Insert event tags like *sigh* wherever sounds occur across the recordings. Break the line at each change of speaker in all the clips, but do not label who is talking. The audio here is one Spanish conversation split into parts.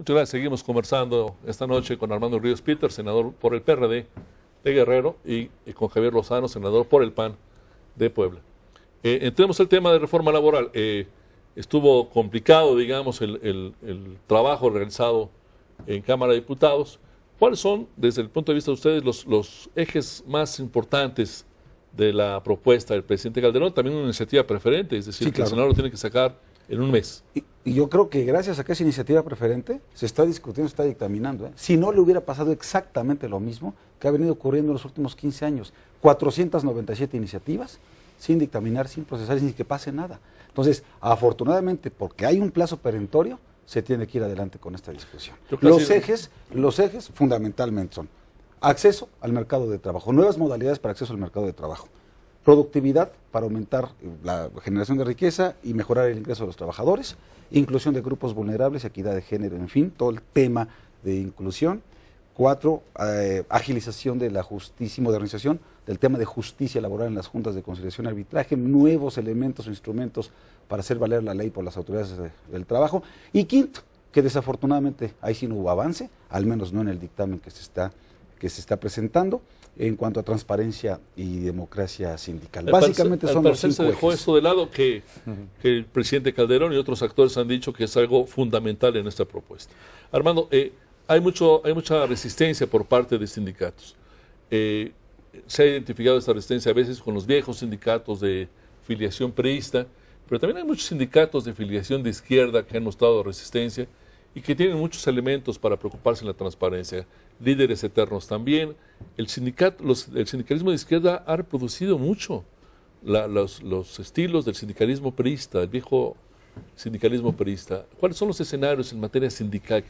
Muchas gracias. Seguimos conversando esta noche con Armando Ríos Peter, senador por el PRD de Guerrero, y, con Javier Lozano, senador por el PAN de Puebla. Eh, eh, entremos al tema de reforma laboral. Eh, estuvo complicado, digamos, el, trabajo realizado en Cámara de Diputados. ¿Cuáles son, desde el punto de vista de ustedes, los, ejes más importantes de la propuesta del presidente Calderón? También una iniciativa preferente, es decir, que el senador tiene que sacar en un mes. Y,
yo creo que gracias a que esa iniciativa preferente se está discutiendo, se está dictaminando. ¿eh? Si no le hubiera pasado exactamente lo mismo que ha venido ocurriendo en los últimos 15 años, 497 iniciativas sin dictaminar, sin procesar, sin que pase nada. Entonces, afortunadamente, porque hay un plazo perentorio, se tiene que ir adelante con esta discusión. Los ejes, los ejes fundamentalmente son acceso al mercado de trabajo, nuevas modalidades para acceso al mercado de trabajo, productividad para aumentar la generación de riqueza y mejorar el ingreso de los trabajadores, inclusión de grupos vulnerables, equidad de género, en fin, todo el tema de inclusión. Cuatro, eh, agilización de la justicia y modernización del tema de justicia laboral en las juntas de conciliación y arbitraje, nuevos elementos o instrumentos para hacer valer la ley por las autoridades del trabajo. Y quinto, que desafortunadamente ahí sí no hubo avance, al menos no en el dictamen que se está presentando en cuanto a transparencia y democracia sindical. Básicamente son los cinco se
dejó de lado que, el presidente Calderón y otros actores han dicho que es algo fundamental en nuestra propuesta. Armando, eh, hay, mucho, hay mucha resistencia por parte de sindicatos. Eh, se ha identificado esta resistencia a veces con los viejos sindicatos de filiación priista, pero también hay muchos sindicatos de filiación de izquierda que han mostrado resistencia y que tienen muchos elementos para preocuparse en la transparencia. Líderes eternos también. El, sindicato, el sindicalismo de izquierda ha reproducido mucho los, estilos del sindicalismo perista, el viejo sindicalismo perista. ¿Cuáles son los escenarios en materia sindical?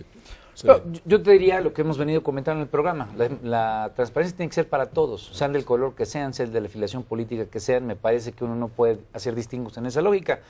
yo te diría lo que hemos venido comentando en el programa. La, la, transparencia tiene que ser para todos, sean del color que sean, sean de la afiliación política que sean. Me parece que uno no puede hacer distingos en esa lógica.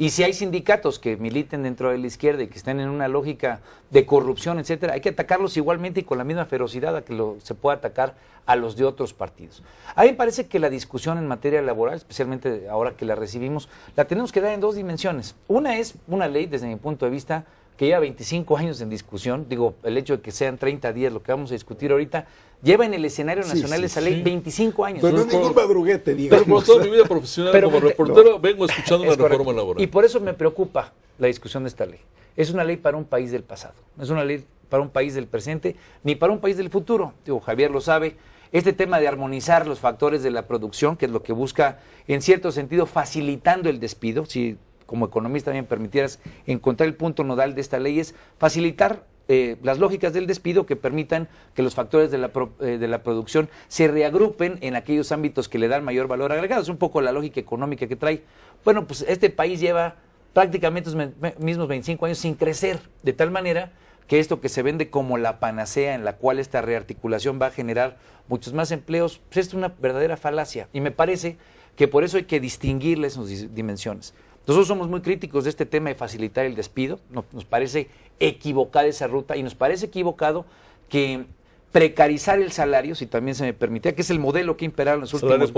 Y si hay sindicatos que militen dentro de la izquierda y que están en una lógica de corrupción, etcétera, hay que atacarlos igualmente y con la misma ferocidad a que se pueda atacar a los de otros partidos. A mí me parece que la discusión en materia laboral, especialmente ahora que la recibimos, la tenemos que dar en dos dimensiones. Una es una ley, desde mi punto de vista, que lleva 25 años en discusión, digo, el hecho de que sean 30 días lo que vamos a discutir ahorita, lleva en el escenario nacional esa ley 25 años. Pero no es ningún
madruguete, digamos. Pero por *laughs* toda mi vida profesional como reportero vengo
escuchando la reforma laboral. Y por eso me preocupa la discusión de esta ley. Es una ley para un país del pasado, no es una ley para un país del presente, ni para un país del futuro. Digo, Javier lo sabe. Este tema de armonizar los factores de la producción, que es lo que busca, en cierto sentido, facilitando el despido. Si como economista me permitieras encontrar el punto nodal de esta ley es facilitar eh, las lógicas del despido que permitan que los factores de la, eh, de la producción se reagrupen en aquellos ámbitos que le dan mayor valor agregado. Es un poco la lógica económica que trae. Bueno, pues este país lleva prácticamente los mismos 25 años sin crecer, de tal manera que esto que se vende como la panacea en la cual esta rearticulación va a generar muchos más empleos, pues es una verdadera falacia. Y me parece que por eso hay que distinguirle sus dimensiones. Nosotros somos muy críticos de este tema de facilitar el despido. nos parece equivocada esa ruta y nos parece equivocado que precarizar el salario, si también se me permitía, que es el modelo que ha imperado en los últimos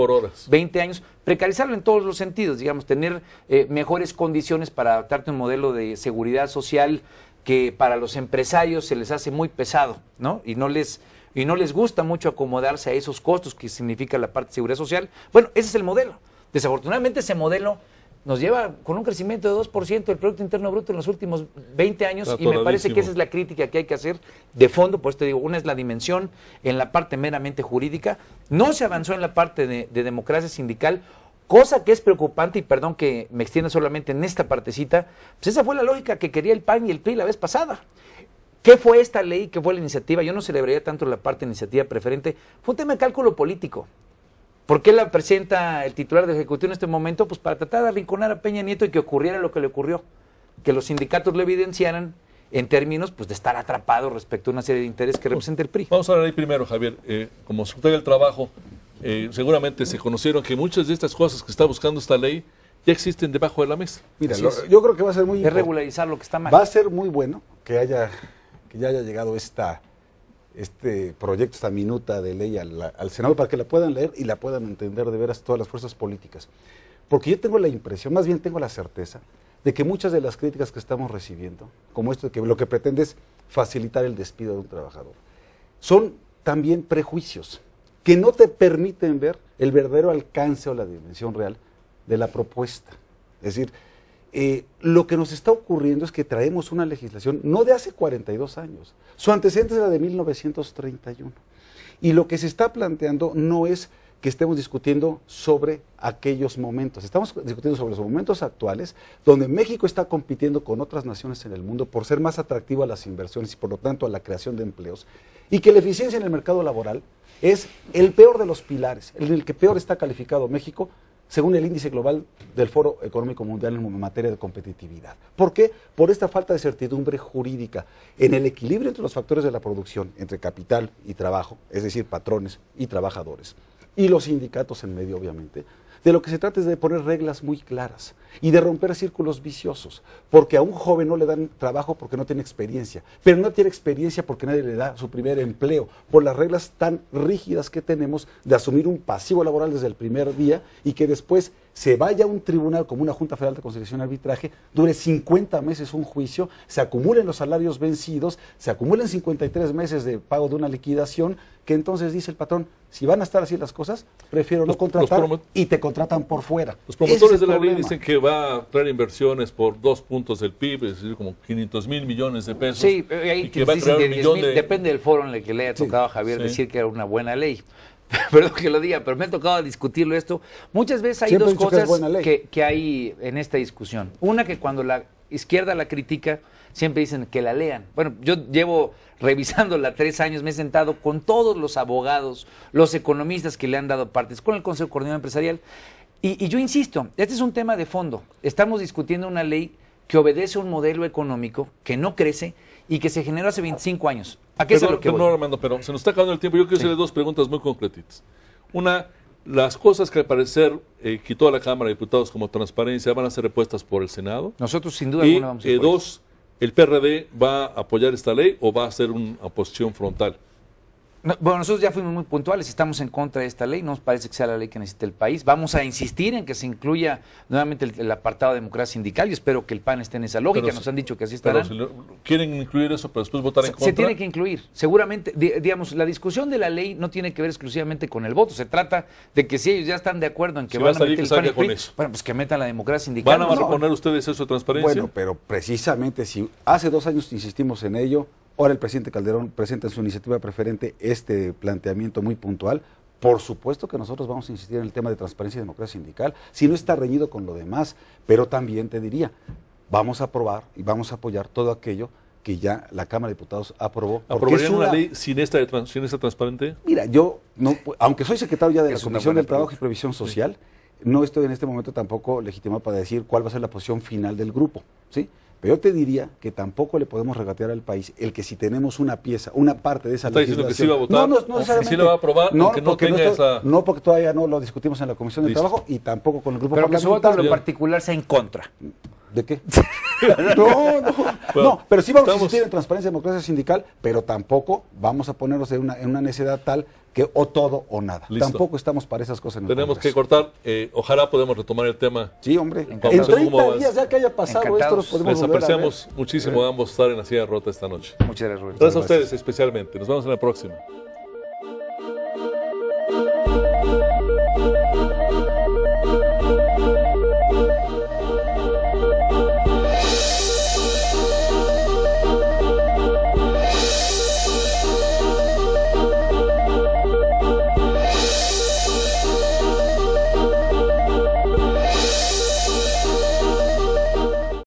20 años, precarizarlo en todos los sentidos, digamos, tener eh, mejores condiciones para adaptarte a un modelo de seguridad social que para los empresarios se les hace muy pesado, ¿no? Y y no les gusta mucho acomodarse a esos costos que significa la parte de seguridad social. Bueno, ese es el modelo. Desafortunadamente ese modelo nos lleva con un crecimiento de 2% del Producto Interno Bruto en los últimos 20 años y me parece que esa es la crítica que hay que hacer de fondo, pues te digo, una es la dimensión en la parte meramente jurídica, no se avanzó en la parte de, democracia sindical, cosa que es preocupante y perdón que me extienda solamente en esta partecita, pues esa fue la lógica que quería el PAN y el PRI la vez pasada. ¿Qué fue esta ley? ¿Qué fue la iniciativa? Yo no celebraría tanto la parte de iniciativa preferente. Fue un tema de cálculo político. ¿Por qué la presenta el titular de Ejecutivo en este momento? Pues para tratar de arrinconar a Peña Nieto y que ocurriera lo que le ocurrió, que los sindicatos le evidenciaran en términos pues, de
estar atrapado respecto a una serie de intereses que representa el PRI. Vamos a hablar ahí primero, Javier. Eh, como secretario del Trabajo, eh, seguramente se conocieron que muchas de estas cosas que está buscando esta ley ya existen debajo de la mesa. Mira, yo
creo que va a ser muy... Es regularizar lo que está mal. Va a ser muy bueno que, haya, que ya haya llegado esta este proyecto, esta minuta de ley al, Senado para que la puedan leer y la puedan entender de veras todas las fuerzas políticas. Porque yo tengo la impresión, más bien tengo la certeza, de que muchas de las críticas que estamos recibiendo, como esto de que lo que pretende es facilitar el despido de un trabajador, son también prejuicios que no te permiten ver el verdadero alcance o la dimensión real de la propuesta. Es decir, eh, lo que nos está ocurriendo es que traemos una legislación no de hace 42 años, su antecedente era de 1931. Y lo que se está planteando no es que estemos discutiendo sobre aquellos momentos. Estamos discutiendo sobre los momentos actuales, donde México está compitiendo con otras naciones en el mundo por ser más atractivo a las inversiones y por lo tanto a la creación de empleos, y que la eficiencia en el mercado laboral es el peor de los pilares, en el que peor está calificado México según el índice global del Foro Económico Mundial en materia de competitividad. ¿Por qué? Por esta falta de certidumbre jurídica en el equilibrio entre los factores de la producción, entre capital y trabajo, es decir, patrones y trabajadores, y los sindicatos en medio, obviamente, de lo que se trata es de poner reglas muy claras y de romper círculos viciosos, porque a un joven no le dan trabajo porque no tiene experiencia, pero no tiene experiencia porque nadie le da su primer empleo, por las reglas tan rígidas que tenemos de asumir un pasivo laboral desde el primer día y que después se vaya a un tribunal como una Junta Federal de Conciliación y Arbitraje, dure 50 meses un juicio, se acumulen los salarios vencidos, se acumulen 53 meses de pago de una liquidación, que entonces dice el patrón, si van a estar así las cosas, prefiero no contratar y te contratan por fuera. Los promotores de la ley dicen
que va a traer inversiones por dos puntos del PIB, es decir, como 500 mil millones de pesos. Sí, depende
del foro en el que le haya tocado a Javier decir que era una buena ley. *laughs* perdón que lo diga, pero me ha tocado discutirlo esto. Muchas veces hay dos cosas que, hay en esta discusión. Una que cuando la izquierda la critica, siempre dicen que la lean. Bueno, yo llevo revisándola tres años, me he sentado con todos los abogados, los economistas que le han dado partes, con el Consejo Coordinador Empresarial. Y, y yo insisto, este es un tema de fondo. Estamos discutiendo una ley que obedece a un modelo económico que no crece y que se generó hace 25 años. ¿A qué lo que No,
Armando, pero se nos está acabando el tiempo. Yo quiero hacerle dos preguntas muy concretitas. Una, las cosas que al parecer eh, quitó a la Cámara de Diputados como transparencia van a ser repuestas por el Senado.
Nosotros sin duda y, alguna vamos a eh,
dos, ¿el PRD va a apoyar esta ley o va a hacer una oposición frontal?
bueno, nosotros ya fuimos muy puntuales, estamos en contra de esta ley, no nos parece que sea la ley que necesita el país. Vamos a insistir en que se incluya nuevamente el, apartado de democracia sindical y espero que el PAN esté en esa lógica, nos han dicho que así estarán. Pero si quieren incluir eso, pero después votar en contra. Se tiene que incluir, seguramente, digamos, la discusión de la ley no tiene que ver exclusivamente con el voto, se trata de que si ellos ya están de acuerdo en que a, meter el PAN con eso.
bueno, pues que metan la democracia sindical. ¿Van a proponer
ustedes eso de transparencia? Bueno, pero
precisamente si hace dos años insistimos en ello, Ahora el presidente Calderón presenta en su iniciativa preferente este planteamiento muy puntual. Por supuesto que nosotros vamos a insistir en el tema de transparencia y democracia sindical, si no está reñido con lo demás, pero también te diría, vamos a aprobar y vamos a apoyar todo aquello que ya la Cámara de Diputados aprobó. ¿Aprobarían una... una ley
sin esta, sin esta transparente? Mira, yo, no, aunque soy
secretario ya de la Comisión del Trabajo y Previsión Social, no estoy en este momento tampoco legitimado para decir cuál va a ser la posición final del grupo. ¿sí? Pero yo te diría que tampoco le podemos regatear al país el que si tenemos una pieza, una parte de esa ¿Está legislación... diciendo que sí va a votar, no, no, no necesariamente, que sí lo va a aprobar, no, no tenga esa... no, porque todavía no lo discutimos en la Comisión de Trabajo y tampoco con el Grupo Pero Parlamentario. Pero que su voto en
particular sea
en contra. ¿De qué? *laughs* no, no, no, pero sí vamos a insistir en transparencia y democracia sindical, pero tampoco vamos a ponernos en una, en una necedad tal que o todo o nada. Tampoco estamos para esas cosas.
En Tenemos que cortar. Eh, ojalá podamos retomar el tema. Sí, hombre. En 30 días ya que haya pasado esto, nos podemos Les apreciamos muchísimo a ambos estar en la silla rota esta noche. Muchas gracias, Rubén. gracias a ustedes especialmente. Nos vemos en la próxima.